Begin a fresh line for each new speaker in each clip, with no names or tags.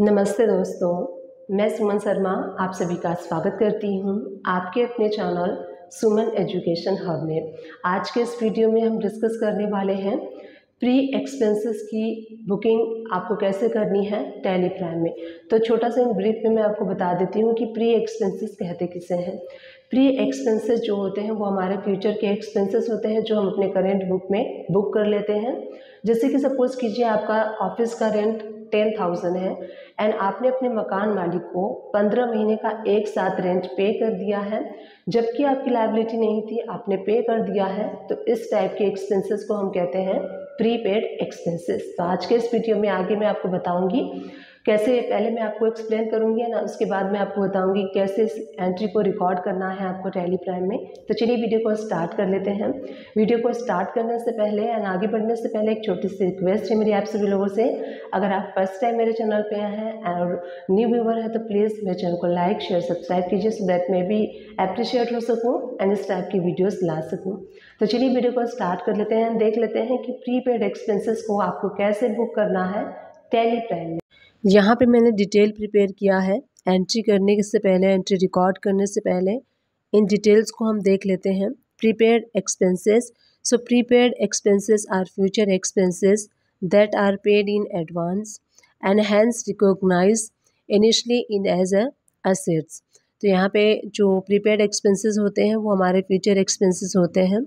नमस्ते दोस्तों मैं सुमन शर्मा आप सभी का स्वागत करती हूं आपके अपने चैनल सुमन एजुकेशन हब में आज के इस वीडियो में हम डिस्कस करने वाले हैं प्री एक्सपेंसेस की बुकिंग आपको कैसे करनी है टैली में तो छोटा सा इन ब्रीफ में मैं आपको बता देती हूँ कि प्री एक्सपेंसेस कहते किसे हैं प्री एक्सपेंसेस जो होते हैं वो हमारे फ्यूचर के एक्सपेंसेस होते हैं जो हम अपने करेंट बुक में बुक कर लेते हैं जैसे कि सपोज़ कीजिए आपका ऑफिस का रेंट टेन थाउजेंड है एंड आपने अपने मकान मालिक को पंद्रह महीने का एक साथ रेंट पे कर दिया है जबकि आपकी लाइबिलिटी नहीं थी आपने पे कर दिया है तो इस टाइप के एक्सपेंसेस को हम कहते हैं प्रीपेड एक्सपेंसेस तो आज के इस वीडियो में आगे मैं आपको बताऊंगी कैसे पहले मैं आपको एक्सप्लेन करूँगी ना उसके बाद मैं आपको बताऊँगी कैसे इस एंट्री को रिकॉर्ड करना है आपको टैली प्राइम में तो चलिए वीडियो को स्टार्ट कर लेते हैं वीडियो को स्टार्ट करने से पहले एंड आगे बढ़ने से पहले एक छोटी सी रिक्वेस्ट है मेरी आप सभी लोगों से अगर आप फर्स्ट टाइम मेरे चैनल पर आए हैं और न्यू व्यूवर हैं तो प्लीज़ मेरे चैनल को लाइक शेयर सब्सक्राइब कीजिए सो दैट मैं भी अप्रिशिएट हो सकूँ एंड इस टाइप की वीडियोज़ ला सकूँ तो चलिए वीडियो को स्टार्ट कर लेते हैं देख लेते हैं कि प्रीपेड एक्सपेंसिस को आपको कैसे बुक करना है टैली प्राइम में यहाँ पे मैंने डिटेल प्रिपेयर किया है एंट्री करने से पहले एंट्री रिकॉर्ड करने से पहले इन डिटेल्स को हम देख लेते हैं prepaid expenses so prepaid expenses are future expenses that are paid in advance and hence recognise initially in as a तो यहाँ पे जो प्रीपेड एक्सपेंसेस होते हैं वो हमारे फ्यूचर एक्सपेंसेस होते हैं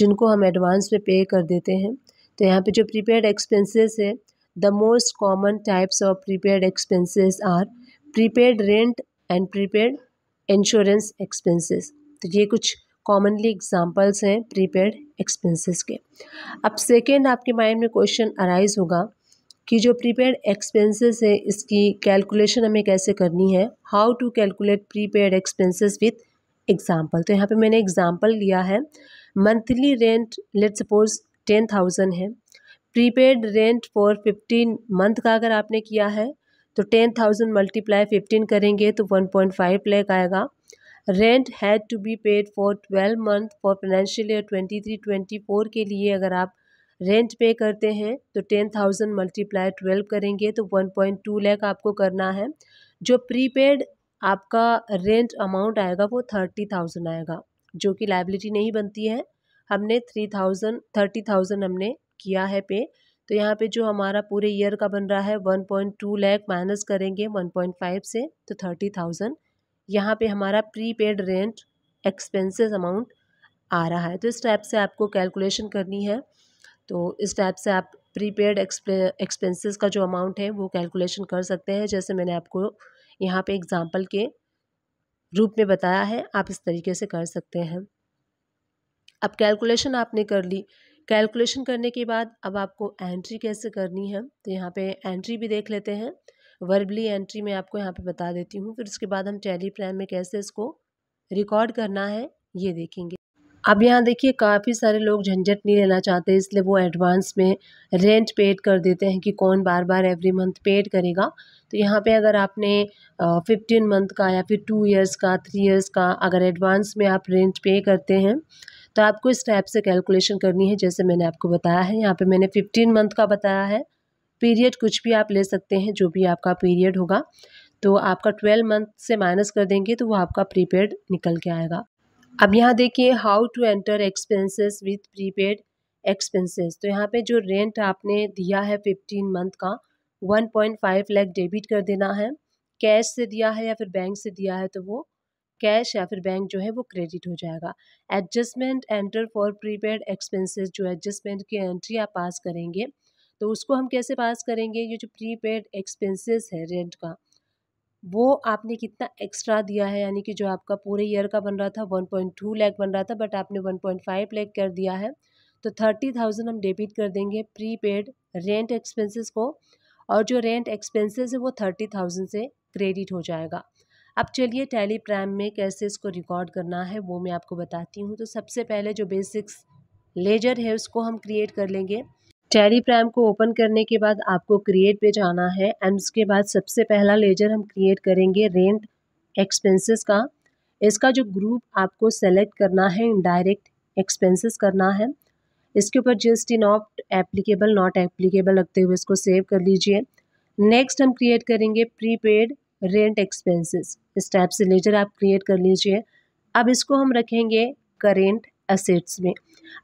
जिनको हम एडवांस में पे कर देते हैं तो यहाँ पे जो प्रीपेड एक्सपेंसेस है The most common types of prepaid expenses are prepaid rent and prepaid insurance expenses. तो ये कुछ कॉमनली एग्जाम्पल्स हैं प्रीपेड एक्सपेंसेस के अब सेकेंड आपके माइंड में क्वेश्चन अराइज होगा कि जो प्रीपेड एक्सपेंसेस है इसकी कैलकुलेशन हमें कैसे करनी है how to calculate prepaid expenses with example तो यहाँ पे मैंने एग्ज़ाम्पल लिया है monthly rent let suppose ten thousand है prepaid rent for fifteen month का अगर आपने किया है तो टेन थाउजेंड मल्टीप्लाई फिफ्टीन करेंगे तो वन पॉइंट फाइव लैख आएगा rent had to be paid for twelve month for financial year twenty three twenty four के लिए अगर आप रेंट पे करते हैं तो टेन थाउजेंड मल्टीप्लाई ट्वेल्व करेंगे तो वन पॉइंट टू लैख आपको करना है जो प्रीपेड आपका रेंट अमाउंट आएगा वो थर्टी थाउजेंड आएगा जो कि लाइबिलिटी नहीं बनती है हमने थ्री थाउजेंड थर्टी थाउजेंड हमने किया है पे तो यहाँ पे जो हमारा पूरे ईयर का बन रहा है one point two lakh minus करेंगे वन पॉइंट फाइव से तो थर्टी थाउजेंड यहाँ पर हमारा prepaid rent expenses amount आ रहा है तो इस टाइप से आपको कैलकुलेशन करनी है तो इस टाइप से आप प्री पेड एक्सपेंसेस का जो अमाउंट है वो कैलकुलेशन कर सकते हैं जैसे मैंने आपको यहाँ पे एग्ज़ाम्पल के रूप में बताया है आप इस तरीके से कर सकते हैं अब कैलकुलेशन आपने कर ली कैलकुलेशन करने के बाद अब आपको एंट्री कैसे करनी है तो यहाँ पे एंट्री भी देख लेते हैं वर्बली एंट्री मैं आपको यहाँ पे बता देती हूँ फिर उसके बाद हम टेली प्लान में कैसे इसको रिकॉर्ड करना है ये देखेंगे अब यहाँ देखिए काफ़ी सारे लोग झंझट नहीं लेना चाहते इसलिए वो एडवांस में रेंट पेड कर देते हैं कि कौन बार बार एवरी मंथ पेड करेगा तो यहाँ पे अगर आपने फिफ्टीन मंथ का या फिर टू इयर्स का थ्री इयर्स का अगर एडवांस में आप रेंट पे करते हैं तो आपको इस टाइप से कैलकुलेशन करनी है जैसे मैंने आपको बताया है यहाँ पे मैंने फिफ्टीन मंथ का बताया है पीरियड कुछ भी आप ले सकते हैं जो भी आपका पीरियड होगा तो आपका ट्वेल्व मंथ से माइनस कर देंगे तो वो आपका प्रीपेड निकल के आएगा अब यहाँ देखिए how to enter expenses with prepaid expenses तो यहाँ पे जो रेंट आपने दिया है फिफ्टीन मंथ का one point five lakh debit कर देना है कैश से दिया है या फिर बैंक से दिया है तो वो कैश या फिर बैंक जो है वो क्रेडिट हो जाएगा adjustment enter for prepaid expenses जो एडजस्टमेंट की एंट्री आप पास करेंगे तो उसको हम कैसे पास करेंगे ये जो प्रीपेड एक्सपेंसेस है रेंट का वो आपने कितना एक्स्ट्रा दिया है यानी कि जो आपका पूरे ईयर का बन रहा था वन पॉइंट टू लैख बन रहा था बट आपने वन पॉइंट फाइव लैख कर दिया है तो थर्टी थाउजेंड हम डेबिट कर देंगे प्रीपेड रेंट एक्सपेंसेस को और जो रेंट एक्सपेंसेस है वो थर्टी थाउजेंड से क्रेडिट हो जाएगा अब चलिए टैली प्राइम में कैसे इसको रिकॉर्ड करना है वो मैं आपको बताती हूँ तो सबसे पहले जो बेसिक्स लेजर है उसको हम क्रिएट कर लेंगे टैली प्राइम को ओपन करने के बाद आपको क्रिएट पे जाना है एंड उसके बाद सबसे पहला लेजर हम क्रिएट करेंगे रेंट एक्सपेंसेस का इसका जो ग्रुप आपको सेलेक्ट करना है इनडायरेक्ट एक्सपेंसेस करना है इसके ऊपर GST not applicable not applicable रखते हुए इसको सेव कर लीजिए नेक्स्ट हम क्रिएट करेंगे प्रीपेड रेंट एक्सपेंसेस स्टेप से लेजर आप क्रिएट कर लीजिए अब इसको हम रखेंगे करेंट असेट्स में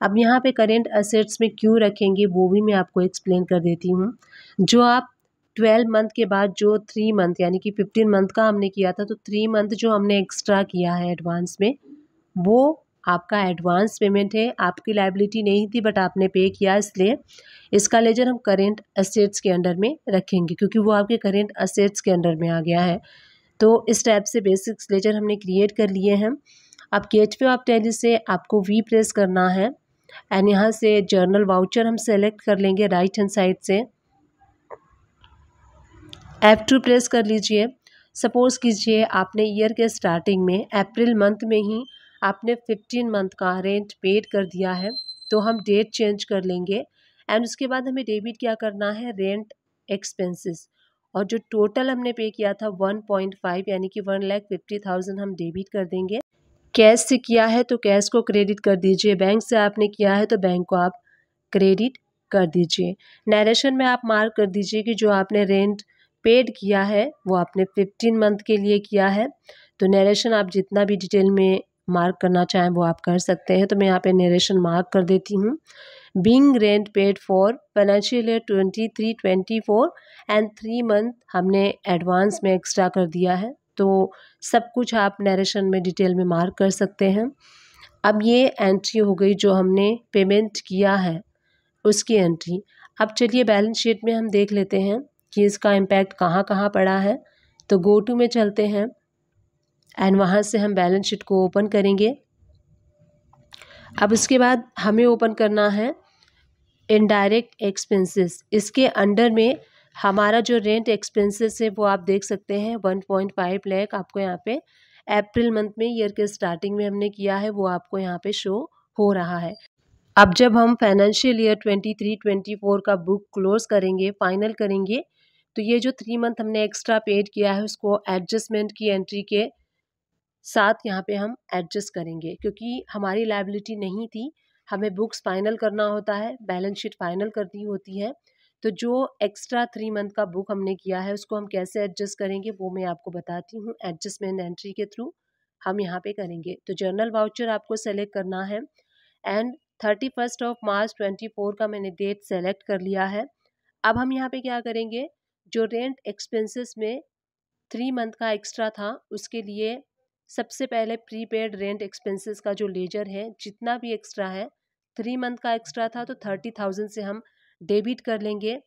अब यहाँ पे करेंट असेट्स में क्यों रखेंगे वो भी मैं आपको एक्सप्लेन कर देती हूँ जो आप ट्वेल्व मंथ के बाद जो थ्री मंथ यानी कि फिफ्टीन मंथ का हमने किया था तो थ्री मंथ जो हमने एक्स्ट्रा किया है एडवांस में वो आपका एडवांस पेमेंट है आपकी लाइबिलिटी नहीं थी बट आपने पे किया इसलिए इसका लेजर हम करेंट असेट्स के अंडर में रखेंगे क्योंकि वो आपके करेंट असेट्स के अंडर में आ गया है तो इस टाइप से बेसिक्स लेजर हमने क्रिएट कर लिए हैं अब के एच पी ऑफ टैली से आपको वी प्रेस करना है एंड यहाँ से जर्नल वाउचर हम सेलेक्ट कर लेंगे राइट हैंड साइड से एफ टू प्रेस कर लीजिए सपोज़ कीजिए आपने ईयर के स्टार्टिंग में अप्रैल मंथ में ही आपने फिफ्टीन मंथ का रेंट पेड कर दिया है तो हम डेट चेंज कर लेंगे एंड उसके बाद हमें डेबिट क्या करना है रेंट एक्सपेंसेस और जो टोटल हमने पे किया था वन पॉइंट फाइव यानी कि वन लैख फिफ्टी थाउजेंड हम डेबिट कर देंगे कैश से किया है तो कैश को क्रेडिट कर दीजिए बैंक से आपने किया है तो बैंक को आप क्रेडिट कर दीजिए नरेशन में आप मार्क कर दीजिए कि जो आपने रेंट पेड किया है वो आपने फिफ्टीन मंथ के लिए किया है तो नरेशन आप जितना भी डिटेल में मार्क करना चाहें वो आप कर सकते हैं तो मैं यहाँ पे नरेशन मार्क कर देती हूँ being rent paid for financial year twenty three twenty four and three month हमने एडवांस में एक्स्ट्रा कर दिया है तो सब कुछ आप नरेशन में डिटेल में मार्क कर सकते हैं अब ये एंट्री हो गई जो हमने पेमेंट किया है उसकी एंट्री अब चलिए बैलेंस शीट में हम देख लेते हैं कि इसका इम्पैक्ट कहाँ कहाँ पड़ा है तो गो टू में चलते हैं एंड वहाँ से हम बैलेंस शीट को ओपन करेंगे अब उसके बाद हमें ओपन करना है इनडायरेक्ट एक्सपेंसेस इसके अंडर में हमारा जो रेंट एक्सपेंसेस है वो आप देख सकते हैं वन पॉइंट फाइव लैख आपको यहाँ पे अप्रैल मंथ में ईयर के स्टार्टिंग में हमने किया है वो आपको यहाँ पे शो हो रहा है अब जब हम financial year twenty three twenty four का बुक क्लोज करेंगे फाइनल करेंगे तो ये जो थ्री मंथ हमने एक्स्ट्रा पेड किया है उसको एडजस्टमेंट की एंट्री के साथ यहाँ पे हम एडजस्ट करेंगे क्योंकि हमारी लाइबिलिटी नहीं थी हमें बुक्स फाइनल करना होता है बैलेंस शीट फाइनल करनी होती है तो जो एक्स्ट्रा थ्री मंथ का बुक हमने किया है उसको हम कैसे एडजस्ट करेंगे वो मैं आपको बताती हूँ एडजस्टमेंट एंट्री के थ्रू हम यहाँ पे करेंगे तो जर्नल वाउचर आपको सेलेक्ट करना है and thirty first of March twenty four का मैंने डेट सेलेक्ट कर लिया है अब हम यहाँ पे क्या करेंगे जो रेंट एक्सपेंसेस में थ्री मंथ का एक्स्ट्रा था उसके लिए सबसे पहले प्रीपेड रेंट एक्सपेंसेस का जो लेजर है जितना भी एक्स्ट्रा है थ्री मंथ का एक्स्ट्रा था तो थर्टी थाउजेंड से हम डेबिट कर लेंगे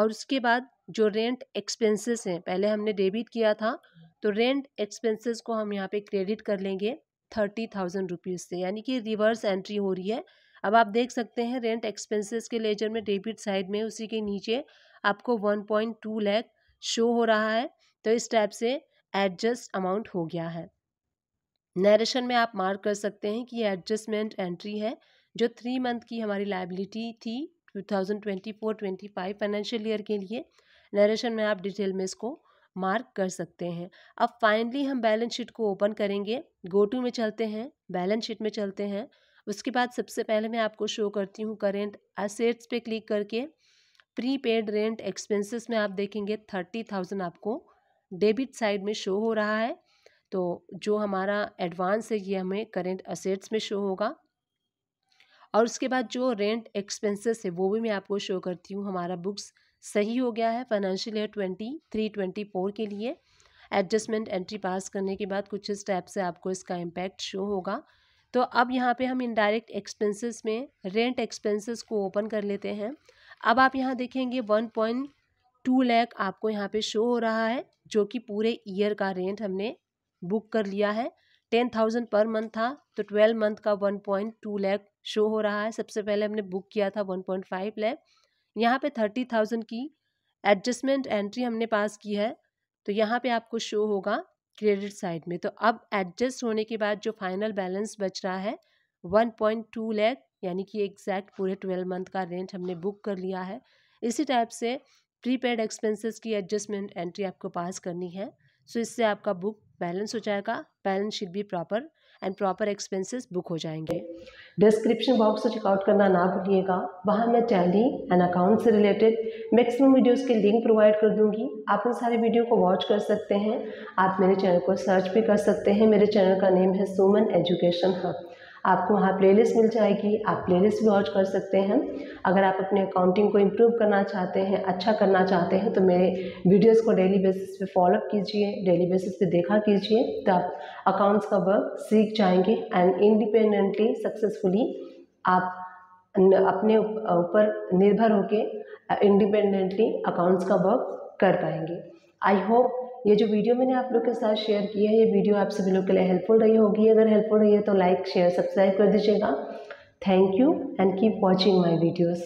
और उसके बाद जो रेंट एक्सपेंसेस हैं पहले हमने डेबिट किया था तो रेंट एक्सपेंसेस को हम यहाँ पे क्रेडिट कर लेंगे थर्टी थाउजेंड रुपीज़ से यानी कि रिवर्स एंट्री हो रही है अब आप देख सकते हैं रेंट एक्सपेंसेस के लेजर में डेबिट साइड में उसी के नीचे आपको one point two lakh show हो रहा है तो इस टाइप से एडजस्ट अमाउंट हो गया है नरेशन में आप मार्क कर सकते हैं कि ये एडजस्टमेंट एंट्री है जो थ्री मंथ की हमारी लाइबिलिटी थी two thousand twenty four twenty five financial year के लिए नरेशन में आप डिटेल में इसको मार्क कर सकते हैं अब फाइनली हम बैलेंस शीट को ओपन करेंगे गो टू में चलते हैं बैलेंस शीट में चलते हैं उसके बाद सबसे पहले मैं आपको शो करती हूँ करेंट असेट्स पे क्लिक करके प्री पेड रेंट एक्सपेंसेस में आप देखेंगे थर्टी थाउजेंड आपको डेबिट साइड में शो हो रहा है तो जो हमारा एडवांस है ये हमें करेंट असेट्स में शो होगा और उसके बाद जो रेंट एक्सपेंसेस है वो भी मैं आपको शो करती हूँ हमारा बुक्स सही हो गया है financial year twenty three twenty four के लिए एडजस्टमेंट एंट्री पास करने के बाद कुछ स्टेप से आपको इसका इम्पैक्ट शो होगा तो अब यहाँ पे हम इनडायरेक्ट एक्सपेंसेस में रेंट एक्सपेंसेस को ओपन कर लेते हैं अब आप यहाँ देखेंगे वन पॉइंट टू लैख आपको यहाँ पे शो हो रहा है जो कि पूरे ईयर का रेंट हमने बुक कर लिया है टेन थाउजेंड पर मंथ था तो ट्वेल्व मंथ का one point two lakh show हो रहा है सबसे पहले हमने बुक किया था वन पॉइंट फाइव लैख यहाँ पे थर्टी थाउजेंड की एडजस्टमेंट एंट्री हमने पास की है तो यहाँ पे आपको शो होगा क्रेडिट साइड में तो अब एडजस्ट होने के बाद जो फाइनल बैलेंस बच रहा है वन पॉइंट टू लैख यानी कि एग्जैक्ट पूरे ट्वेल्व मंथ का रेंट हमने बुक कर लिया है इसी टाइप से प्रीपेड एक्सपेंसेस की एडजस्टमेंट एंट्री आपको पास करनी है सो so इससे आपका बुक बैलेंस हो जाएगा बैलेंस शीट भी proper and proper expenses book हो जाएंगे डिस्क्रिप्शन बॉक्स से चेकआउट करना ना भूलिएगा वहाँ मैं टैली एंड अकाउंट से रिलेटेड मैक्सिमम वीडियोस के लिंक प्रोवाइड कर दूंगी आप उन सारे वीडियो को वॉच कर सकते हैं आप मेरे चैनल को सर्च भी कर सकते हैं मेरे चैनल का नेम है सुमन एजुकेशन हब आपको वहाँ प्लेलिस्ट मिल जाएगी आप प्लेलिस्ट भी वॉच कर सकते हैं अगर आप अपने अकाउंटिंग को इम्प्रूव करना चाहते हैं अच्छा करना चाहते हैं तो मेरे वीडियोस को डेली बेसिस पे फॉलोअप कीजिए डेली बेसिस पे देखा कीजिए तो आप अकाउंट्स का वर्क सीख जाएंगे एंड इंडिपेंडेंटली सक्सेसफुली आप अपने ऊपर निर्भर होकर इंडिपेंडेंटली अकाउंट्स का वर्क कर पाएंगे आई होप ये जो वीडियो मैंने आप लोग के साथ शेयर की है ये वीडियो आप सभी लोग के लिए हेल्पफुल रही होगी अगर हेल्पफुल रही है तो लाइक शेयर सब्सक्राइब कर दीजिएगा thank you and keep watching my videos